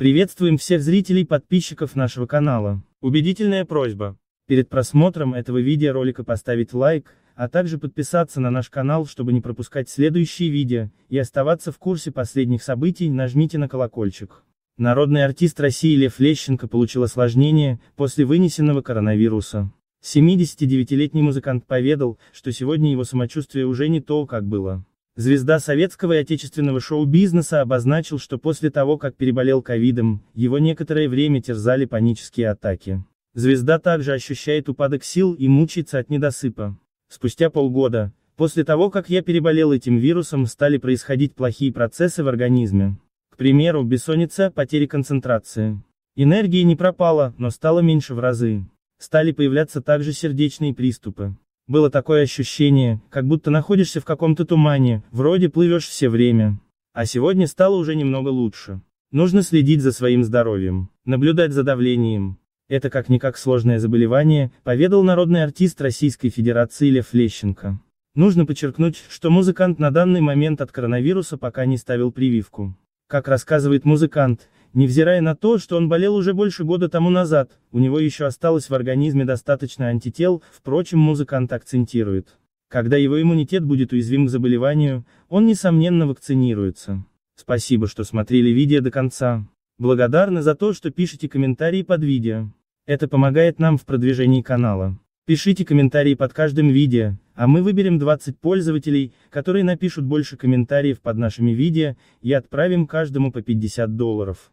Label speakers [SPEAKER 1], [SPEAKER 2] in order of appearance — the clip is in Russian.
[SPEAKER 1] Приветствуем всех зрителей и подписчиков нашего канала. Убедительная просьба. Перед просмотром этого видеоролика поставить лайк, а также подписаться на наш канал, чтобы не пропускать следующие видео, и оставаться в курсе последних событий, нажмите на колокольчик. Народный артист России Лев Лещенко получил осложнение, после вынесенного коронавируса. 79-летний музыкант поведал, что сегодня его самочувствие уже не то, как было. Звезда советского и отечественного шоу-бизнеса обозначил, что после того, как переболел ковидом, его некоторое время терзали панические атаки. Звезда также ощущает упадок сил и мучается от недосыпа. Спустя полгода, после того, как я переболел этим вирусом, стали происходить плохие процессы в организме. К примеру, бессонница, потери концентрации. Энергии не пропала, но стало меньше в разы. Стали появляться также сердечные приступы. Было такое ощущение, как будто находишься в каком-то тумане, вроде плывешь все время. А сегодня стало уже немного лучше. Нужно следить за своим здоровьем, наблюдать за давлением. Это как-никак сложное заболевание, поведал народный артист Российской Федерации Лев Лещенко. Нужно подчеркнуть, что музыкант на данный момент от коронавируса пока не ставил прививку. Как рассказывает музыкант, Невзирая на то, что он болел уже больше года тому назад, у него еще осталось в организме достаточно антител, впрочем музыкант акцентирует. Когда его иммунитет будет уязвим к заболеванию, он несомненно вакцинируется. Спасибо, что смотрели видео до конца. Благодарны за то, что пишете комментарии под видео. Это помогает нам в продвижении канала. Пишите комментарии под каждым видео, а мы выберем 20 пользователей, которые напишут больше комментариев под нашими видео, и отправим каждому по 50 долларов.